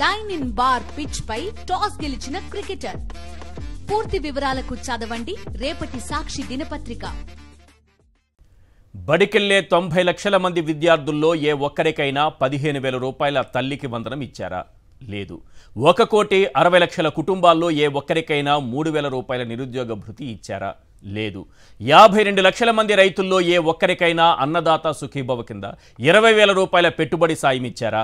dyne ఇన్ బార్ pitch పై టాస్ గెలిచిన క్రికెటర్ పూర్తి వివరాలకు చదవండి రేపటి సాక్షి దినపత్రిక బడికెళ్లే తొంభై లక్షల మంది విద్యార్థుల్లో ఏ ఒక్కరికైనా పదిహేను వేల రూపాయల తల్లికి వందనం ఇచ్చారా లేదు ఒక కోటి అరవై లక్షల కుటుంబాల్లో ఏ ఒక్కరికైనా మూడు వేల రూపాయల నిరుద్యోగ భృతి ఇచ్చారా లేదు యాభై రెండు లక్షల మంది రైతుల్లో ఏ ఒక్కరికైనా అన్నదాత సుఖీభవ కింద ఇరవై వేల రూపాయల పెట్టుబడి సాయం ఇచ్చారా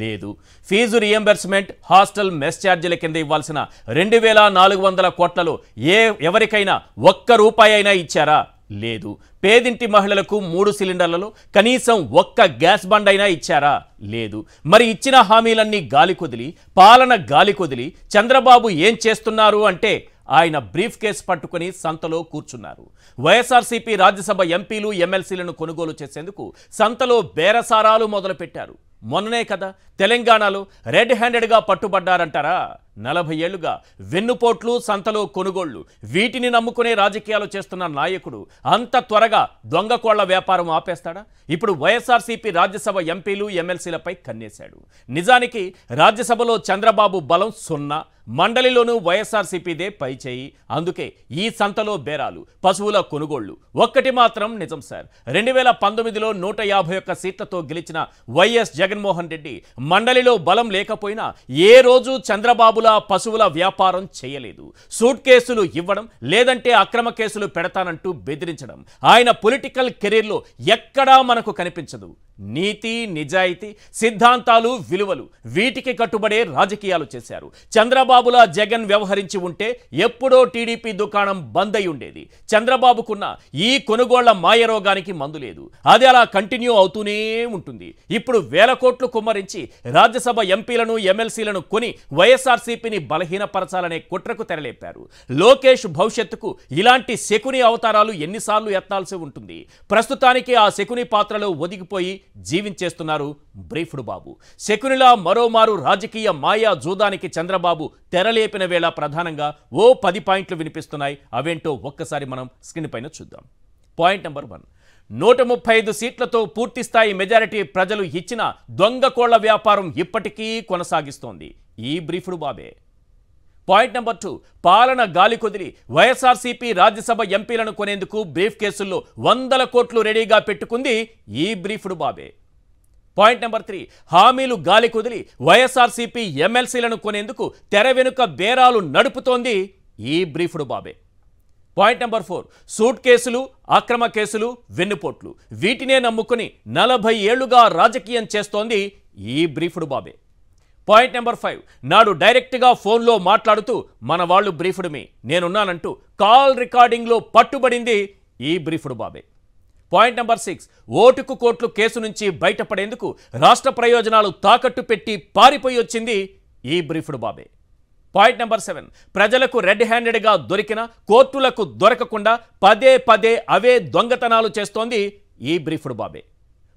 లేదు ఫీజు రియంబర్స్మెంట్ హాస్టల్ మెస్ ఛార్జీల కింద ఇవ్వాల్సిన రెండు వేల నాలుగు వందల కోట్లలో ఏ ఎవరికైనా ఒక్క రూపాయి అయినా ఇచ్చారా లేదు పేదింటి మహిళలకు మూడు సిలిండర్లలో కనీసం ఒక్క గ్యాస్ బండ్ అయినా ఇచ్చారా లేదు మరి ఇచ్చిన హామీలన్నీ గాలి కొదిలి పాలన గాలి కొదిలి చంద్రబాబు ఏం చేస్తున్నారు అంటే ఆయన బ్రీఫ్ కేసు పట్టుకుని సంతలో కూర్చున్నారు వైఎస్ఆర్సీపీ రాజ్యసభ ఎంపీలు ఎమ్మెల్సీలను కొనుగోలు చేసేందుకు సంతలో బేరసారాలు మొదలుపెట్టారు మొన్ననే కదా తెలంగాణలో రెడ్ హ్యాండెడ్గా పట్టుబడ్డారంటారా నలభై ఏళ్లుగా వెన్నుపోట్లు సంతలో కొనుగోళ్లు వీటిని నమ్ముకునే రాజకీయాలు చేస్తున్న నాయకుడు అంత త్వరగా దొంగకోళ్ల వ్యాపారం ఆపేస్తాడా ఇప్పుడు వైఎస్ఆర్సీపీ రాజ్యసభ ఎంపీలు ఎమ్మెల్సీలపై కన్నేశాడు నిజానికి రాజ్యసభలో చంద్రబాబు బలం సున్నా మండలిలోనూ వైఎస్ఆర్సీపీదే పైచేయి అందుకే ఈ సంతలో బేరాలు పశువుల కొనుగోళ్లు ఒక్కటి మాత్రం నిజం సార్ రెండు వేల పంతొమ్మిదిలో నూట యాభై ఒక్క సీట్లతో గెలిచిన వైఎస్ జగన్మోహన్ రెడ్డి మండలిలో బలం లేకపోయినా ఏ రోజు చంద్రబాబు గోవుల పశువుల వ్యాపారం చేయలేదు సూట్ కేసులు ఇవ్వడం లేదంటే అక్రమ కేసులు పెడతానంటూ బెదిరించడం ఆయన పొలిటికల్ కెరీర్లో ఎక్కడా మనకు కనిపించదు నీతి నిజాయితీ సిద్ధాంతాలు విలువలు వీటికి కట్టుబడే రాజకీయాలు చేశారు చంద్రబాబులా జగన్ వ్యవహరించి ఉంటే ఎప్పుడో టీడీపీ దుకాణం బంద్ అయి ఉండేది చంద్రబాబుకున్న ఈ కొనుగోళ్ల మాయరోగానికి మందు లేదు అది అలా కంటిన్యూ అవుతూనే ఉంటుంది ఇప్పుడు వేల కోట్లు కుమ్మరించి రాజ్యసభ ఎంపీలను ఎమ్మెల్సీలను కొని వైఎస్ఆర్సీపీని బలహీనపరచాలనే కుట్రకు తెరలేపారు లోకేష్ భవిష్యత్తుకు ఇలాంటి శకుని అవతారాలు ఎన్నిసార్లు ఎత్తాల్సి ఉంటుంది ప్రస్తుతానికి ఆ శకుని పాత్రలో ఒదిగిపోయి జీవించేస్తున్నారు బ్రీఫ్డ్ బాబు శకునిలా మరోమారు రాజకీయ మాయా జూదానికి చంద్రబాబు తెరలేపిన వేళ ప్రధానంగా ఓ పది పాయింట్లు వినిపిస్తున్నాయి అవేంటో ఒక్కసారి మనం స్క్రీన్ పైన చూద్దాం పాయింట్ నెంబర్ వన్ నూట ముప్పై ఐదు సీట్లతో పూర్తిస్థాయి మెజారిటీ ప్రజలు ఇచ్చిన దొంగ వ్యాపారం ఇప్పటికీ కొనసాగిస్తోంది ఈ బ్రీఫ్డ్ బాబే పాయింట్ నెంబర్ టూ పాలన గాలి కుదిరి వైఎస్ఆర్సీపీ రాజ్యసభ ఎంపీలను కొనేందుకు బ్రీఫ్ కేసుల్లో వందల కోట్లు రెడీగా పెట్టుకుంది ఈ బ్రీఫ్డు బాబే పాయింట్ నెంబర్ త్రీ హామీలు గాలి కుదిరి వైఎస్ఆర్సీపీ ఎమ్మెల్సీలను కొనేందుకు తెర వెనుక బేరాలు నడుపుతోంది ఈ బ్రీఫ్డు బాబే పాయింట్ నెంబర్ ఫోర్ సూట్ కేసులు అక్రమ కేసులు వెన్నుపోట్లు వీటినే నమ్ముకుని నలభై ఏళ్లుగా రాజకీయం చేస్తోంది ఈ బ్రీఫ్డు బాబే పాయింట్ నెంబర్ ఫైవ్ నాడు డైరెక్ట్గా ఫోన్లో మాట్లాడుతూ మన వాళ్ళు బ్రీఫుడుమే నేనున్నానంటూ కాల్ రికార్డింగ్లో పట్టుబడింది ఈ బ్రీఫ్డ్ బాబే పాయింట్ నెంబర్ సిక్స్ ఓటుకు కోట్లు కేసు నుంచి బయటపడేందుకు రాష్ట్ర ప్రయోజనాలు తాకట్టు పెట్టి పారిపోయి వచ్చింది ఈ బ్రీఫ్డ్ బాబే పాయింట్ నెంబర్ సెవెన్ ప్రజలకు రెడ్ హ్యాండెడ్గా దొరికిన కోర్టులకు దొరకకుండా పదే పదే అవే దొంగతనాలు చేస్తోంది ఈ బ్రీఫ్డ్ బాబే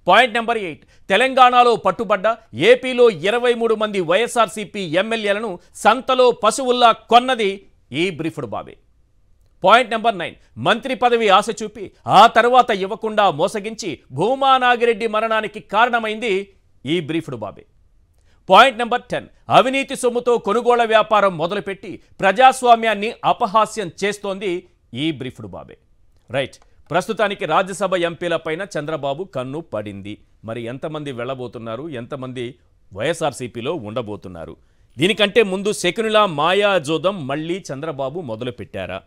పాయింట్ నెంబర్ ఎయిట్ తెలంగాణలో పట్టుబడ్డ ఏపీలో ఇరవై మూడు మంది వైఎస్ఆర్సీపీ ఎమ్మెల్యేలను సంతలో పశువుల్లా కొన్నది ఈ బ్రీఫుడు బాబే పాయింట్ నెంబర్ నైన్ మంత్రి పదవి ఆశ చూపి ఆ తర్వాత ఇవ్వకుండా మోసగించి భూమా నాగిరెడ్డి మరణానికి కారణమైంది ఈ బ్రీఫుడు బాబే పాయింట్ నెంబర్ టెన్ అవినీతి సొమ్ముతో కొనుగోళ్ల వ్యాపారం మొదలుపెట్టి ప్రజాస్వామ్యాన్ని అపహాస్యం చేస్తోంది ఈ బ్రీఫుడు బాబే రైట్ ప్రస్తుతానికి రాజ్యసభ ఎంపీలపైన చంద్రబాబు కన్ను పడింది మరి ఎంతమంది వెళ్ళబోతున్నారు ఎంతమంది వైఎస్ఆర్సీపీలో ఉండబోతున్నారు దీనికంటే ముందు శకునుల మాయాజోదం మళ్ళీ చంద్రబాబు మొదలుపెట్టారా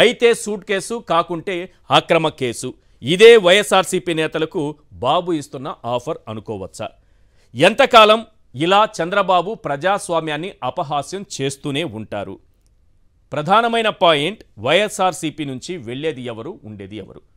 అయితే సూట్ కేసు కాకుంటే అక్రమ కేసు ఇదే వైఎస్ఆర్సీపీ నేతలకు బాబు ఇస్తున్న ఆఫర్ అనుకోవచ్చా ఎంతకాలం ఇలా చంద్రబాబు ప్రజాస్వామ్యాన్ని అపహాస్యం చేస్తూనే ఉంటారు ప్రధానమైన పాయింట్ వైఎస్ఆర్సీపీ నుంచి వెళ్ళేది ఎవరు ఉండేది ఎవరు